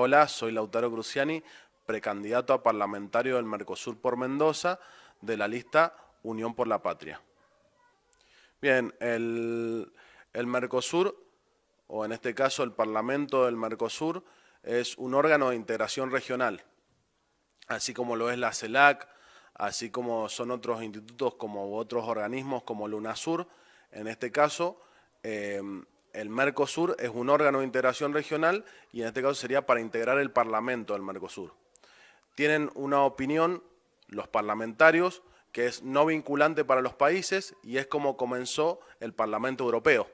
Hola, soy Lautaro Cruciani, precandidato a parlamentario del Mercosur por Mendoza de la lista Unión por la Patria. Bien, el, Mercosur, o en este caso el Parlamento del Mercosur, es un órgano de integración regional, así como lo es la CELAC, así como son otros institutos como otros organismos como LUNASUR. En este caso, eh, el Mercosur es un órgano de integración regional y en este caso sería para integrar el Parlamento del Mercosur. Tienen una opinión los parlamentarios que es no vinculante para los países y es como comenzó el Parlamento Europeo.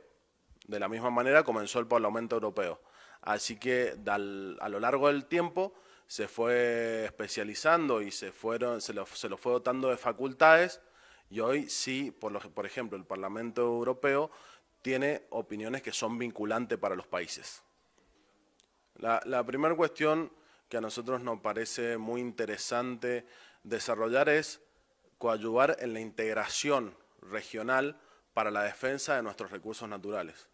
De la misma manera comenzó el Parlamento Europeo. Así que a lo largo del tiempo se fue especializando y se, fueron, se, lo, fue dotando de facultades y hoy sí, por, por ejemplo, el Parlamento Europeo tiene opiniones que son vinculantes para los países. La, primera cuestión que a nosotros nos parece muy interesante desarrollar es coadyuvar en la integración regional para la defensa de nuestros recursos naturales.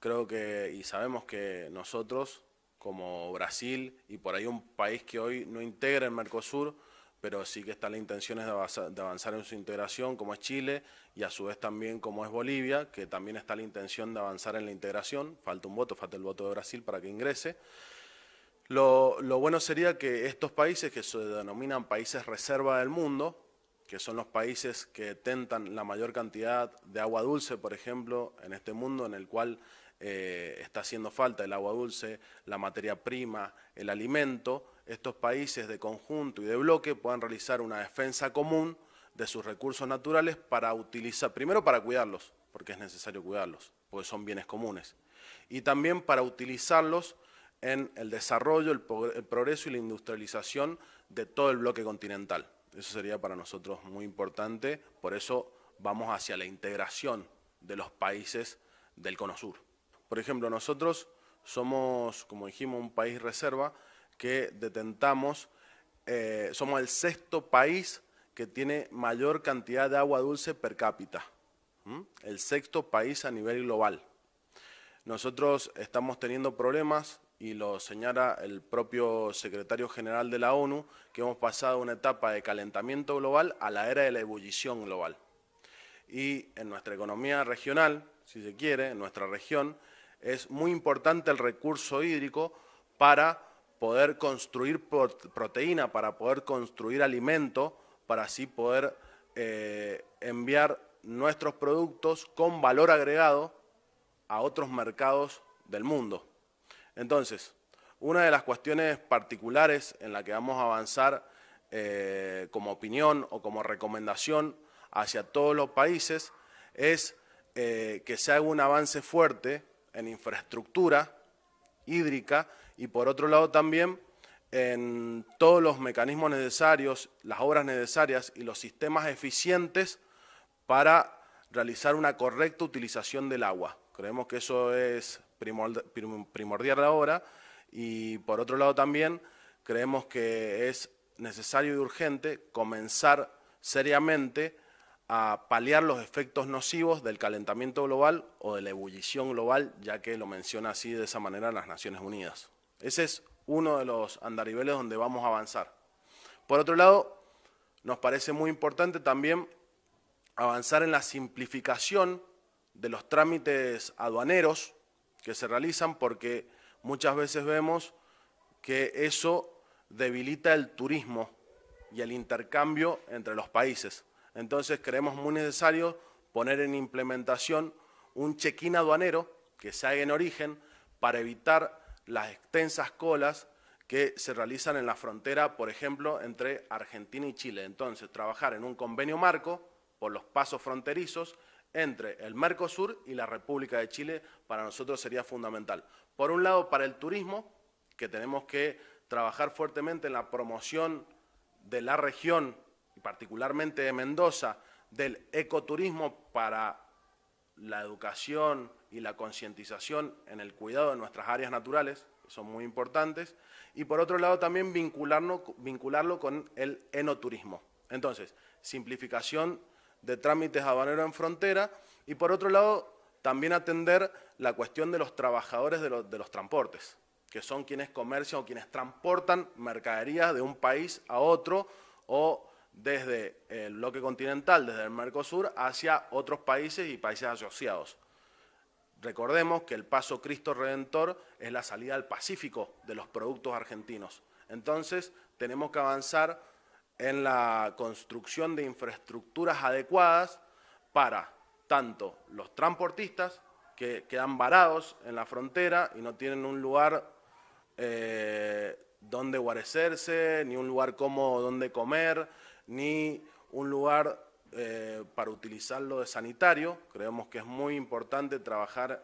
Creo que, y sabemos que nosotros, como Brasil y por ahí un país que hoy no integra el Mercosur, pero sí que están las intenciones de avanzar en su integración, como es Chile, y a su vez también como es Bolivia, que también está la intención de avanzar en la integración. Falta un voto, falta el voto de Brasil para que ingrese. Lo, bueno sería que estos países, que se denominan países reserva del mundo, que son los países que tentan la mayor cantidad de agua dulce, por ejemplo, en este mundo en el cual eh, está haciendo falta el agua dulce, la materia prima, el alimento, estos países de conjunto y de bloque puedan realizar una defensa común de sus recursos naturales para utilizar, primero para cuidarlos, porque es necesario cuidarlos, porque son bienes comunes, y también para utilizarlos en el desarrollo, el, progreso y la industrialización de todo el bloque continental. Eso sería para nosotros muy importante, por eso vamos hacia la integración de los países del Cono Sur. Por ejemplo, nosotros somos, como dijimos, un país reserva, que detentamos, eh, somos el sexto país que tiene mayor cantidad de agua dulce per cápita, el sexto país a nivel global. Nosotros estamos teniendo problemas y lo señala el propio secretario general de la ONU, que hemos pasado una etapa de calentamiento global a la era de la ebullición global. Y en nuestra economía regional, si se quiere, en nuestra región, es muy importante el recurso hídrico para poder construir proteína, para poder construir alimento, para así poder eh, enviar nuestros productos con valor agregado a otros mercados del mundo. Entonces, una de las cuestiones particulares en la que vamos a avanzar eh, como opinión o como recomendación hacia todos los países es eh, que se haga un avance fuerte en infraestructura hídrica y por otro lado también en todos los mecanismos necesarios, las obras necesarias y los sistemas eficientes para realizar una correcta utilización del agua. Creemos que eso es primordial ahora y por otro lado también creemos que es necesario y urgente comenzar seriamente a paliar los efectos nocivos del calentamiento global o de la ebullición global, ya que lo menciona así de esa manera las Naciones Unidas. Ese es uno de los andariveles donde vamos a avanzar. Por otro lado, nos parece muy importante también avanzar en la simplificación de los trámites aduaneros que se realizan porque muchas veces vemos que eso debilita el turismo y el intercambio entre los países. Entonces creemos muy necesario poner en implementación un check-in aduanero que se haga en origen para evitar las extensas colas que se realizan en la frontera, por ejemplo, entre Argentina y Chile. Entonces, trabajar en un convenio marco por los pasos fronterizos entre el Mercosur y la República de Chile para nosotros sería fundamental. Por un lado, para el turismo, que tenemos que trabajar fuertemente en la promoción de la región, y particularmente de Mendoza, del ecoturismo para la educación y la concientización en el cuidado de nuestras áreas naturales, que son muy importantes, y por otro lado también vincularlo, con el enoturismo. Entonces, simplificación de trámites aduaneros en frontera y por otro lado también atender la cuestión de los trabajadores de los, de los transportes, que son quienes comercian o quienes transportan mercaderías de un país a otro o desde el bloque continental, desde el Mercosur, hacia otros países y países asociados. Recordemos que el paso Cristo Redentor es la salida al Pacífico de los productos argentinos. Entonces, tenemos que avanzar en la construcción de infraestructuras adecuadas para tanto los transportistas, que quedan varados en la frontera y no tienen un lugar eh, dónde guarecerse, ni un lugar cómodo donde comer, ni un lugar eh, para utilizarlo de sanitario. Creemos que es muy importante trabajar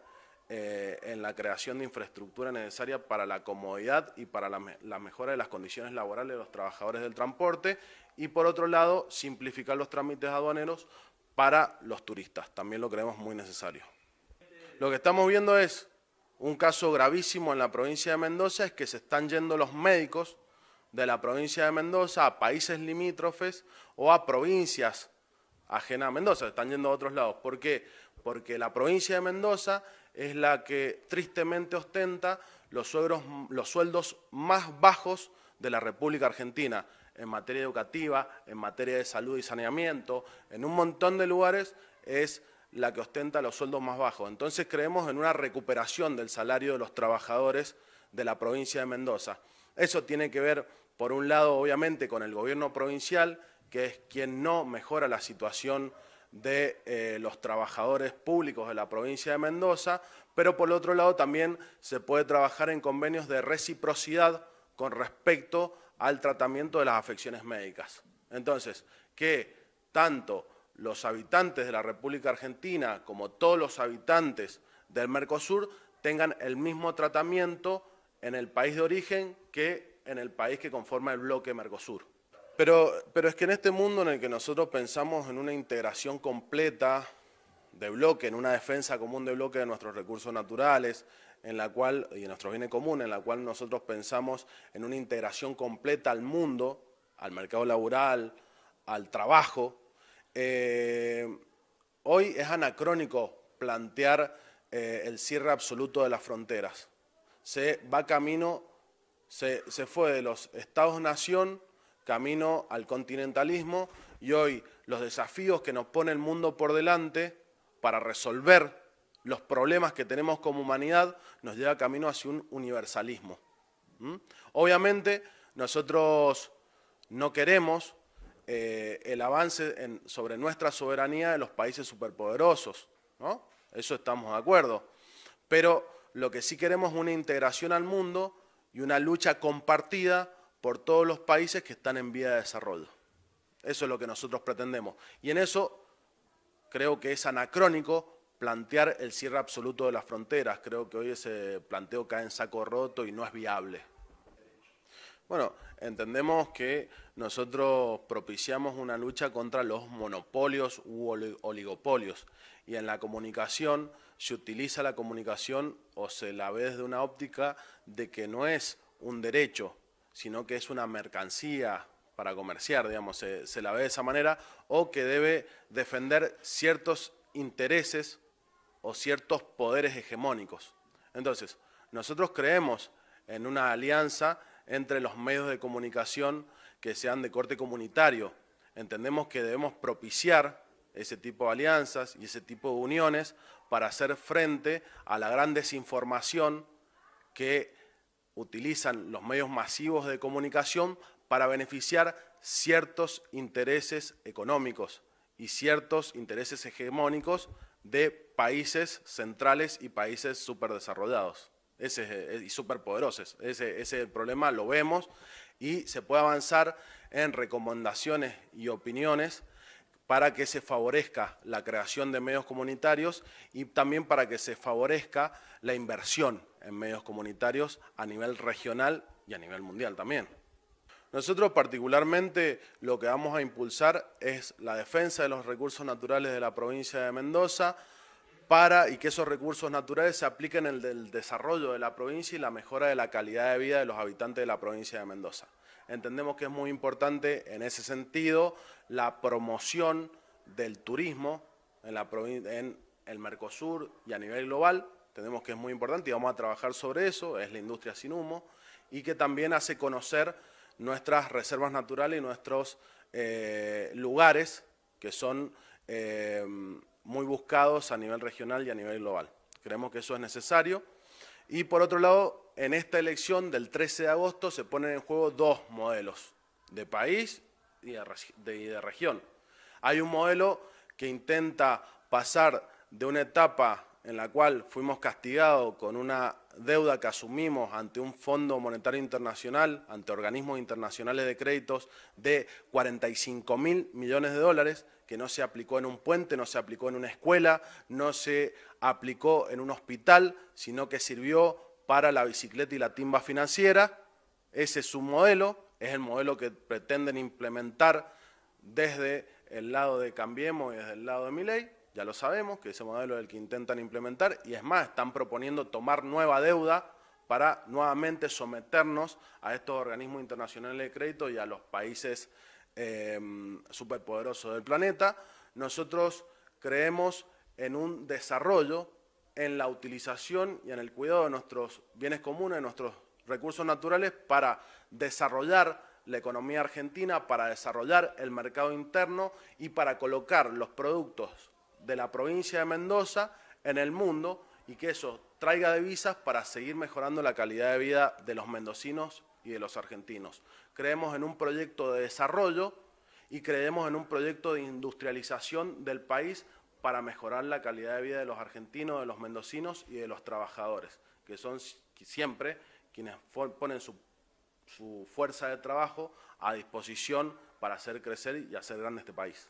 eh, en la creación de infraestructura necesaria para la comodidad y para la, mejora de las condiciones laborales de los trabajadores del transporte y por otro lado simplificar los trámites aduaneros para los turistas. También lo creemos muy necesario. Lo que estamos viendo es un caso gravísimo en la provincia de Mendoza es que se están yendo los médicos de la provincia de Mendoza a países limítrofes o a provincias ajenas a Mendoza, están yendo a otros lados. ¿Por qué? Porque la provincia de Mendoza es la que tristemente ostenta los, los sueldos más bajos de la República Argentina en materia educativa, en materia de salud y saneamiento, en un montón de lugares es la que ostenta los sueldos más bajos. Entonces creemos en una recuperación del salario de los trabajadores de la provincia de Mendoza. Eso tiene que ver, por un lado, obviamente, con el gobierno provincial, que es quien no mejora la situación de eh, los trabajadores públicos de la provincia de Mendoza, pero por otro lado también se puede trabajar en convenios de reciprocidad con respecto al tratamiento de las afecciones médicas. Entonces, que tanto los habitantes de la República Argentina, como todos los habitantes del Mercosur, tengan el mismo tratamiento en el país de origen que en el país que conforma el bloque Mercosur. Pero, pero es que en este mundo en el que nosotros pensamos en una integración completa de bloque, en una defensa común de bloque de nuestros recursos naturales, en la cual, y de nuestros bienes comunes, en la cual nosotros pensamos en una integración completa al mundo, al mercado laboral, al trabajo, eh, hoy es anacrónico plantear eh, el cierre absoluto de las fronteras. Se va camino, se, fue de los estados-nación camino al continentalismo y hoy los desafíos que nos pone el mundo por delante para resolver los problemas que tenemos como humanidad nos lleva camino hacia un universalismo. Obviamente nosotros no queremos eh, el avance sobre nuestra soberanía de los países superpoderosos, ¿no? Eso estamos de acuerdo. Pero lo que sí queremos es una integración al mundo y una lucha compartida por todos los países que están en vía de desarrollo. Eso es lo que nosotros pretendemos. Y en eso creo que es anacrónico plantear el cierre absoluto de las fronteras. Creo que hoy ese planteo cae en saco roto y no es viable. Bueno, entendemos que nosotros propiciamos una lucha contra los monopolios u oligopolios y en la comunicación se utiliza la comunicación o se la ve desde una óptica de que no es un derecho, sino que es una mercancía para comerciar, digamos, se, la ve de esa manera, o que debe defender ciertos intereses o ciertos poderes hegemónicos. Entonces, nosotros creemos en una alianza entre los medios de comunicación que sean de corte comunitario. Entendemos que debemos propiciar ese tipo de alianzas y ese tipo de uniones para hacer frente a la gran desinformación que utilizan los medios masivos de comunicación para beneficiar ciertos intereses económicos y ciertos intereses hegemónicos de países centrales y países superdesarrollados. Eh, y superpoderosos. Ese, ese problema lo vemos y se puede avanzar en recomendaciones y opiniones para que se favorezca la creación de medios comunitarios y también para que se favorezca la inversión en medios comunitarios a nivel regional y a nivel mundial también. Nosotros particularmente lo que vamos a impulsar es la defensa de los recursos naturales de la provincia de Mendoza, para y que esos recursos naturales se apliquen en el desarrollo de la provincia y la mejora de la calidad de vida de los habitantes de la provincia de Mendoza. Entendemos que es muy importante en ese sentido la promoción del turismo en, la en el Mercosur y a nivel global. Entendemos que es muy importante y vamos a trabajar sobre eso, es la industria sin humo y que también hace conocer nuestras reservas naturales y nuestros eh, lugares que son... Eh, muy buscados a nivel regional y a nivel global. Creemos que eso es necesario. Y por otro lado, en esta elección del 13 de agosto se ponen en juego dos modelos, de país y de, región. Hay un modelo que intenta pasar de una etapa en la cual fuimos castigados con una deuda que asumimos ante un Fondo Monetario Internacional, ante organismos internacionales de créditos de 45 mil millones de dólares, que no se aplicó en un puente, no se aplicó en una escuela, no se aplicó en un hospital, sino que sirvió para la bicicleta y la timba financiera. Ese es su modelo, es el modelo que pretenden implementar desde el lado de Cambiemos y desde el lado de Miley ya lo sabemos, que ese modelo es el que intentan implementar y es más, están proponiendo tomar nueva deuda para nuevamente someternos a estos organismos internacionales de crédito y a los países em, superpoderosos del planeta. Nosotros creemos en un desarrollo, en la utilización y en el cuidado de nuestros bienes comunes, de nuestros recursos naturales para desarrollar la economía argentina, para desarrollar el mercado interno y para colocar los productos de la provincia de Mendoza en el mundo y que eso traiga divisas para seguir mejorando la calidad de vida de los mendocinos y de los argentinos. Creemos en un proyecto de desarrollo y creemos en un proyecto de industrialización del país para mejorar la calidad de vida de los argentinos, de los mendocinos y de los trabajadores, que son siempre quienes ponen su, su fuerza de trabajo a disposición para hacer crecer y hacer grande este país.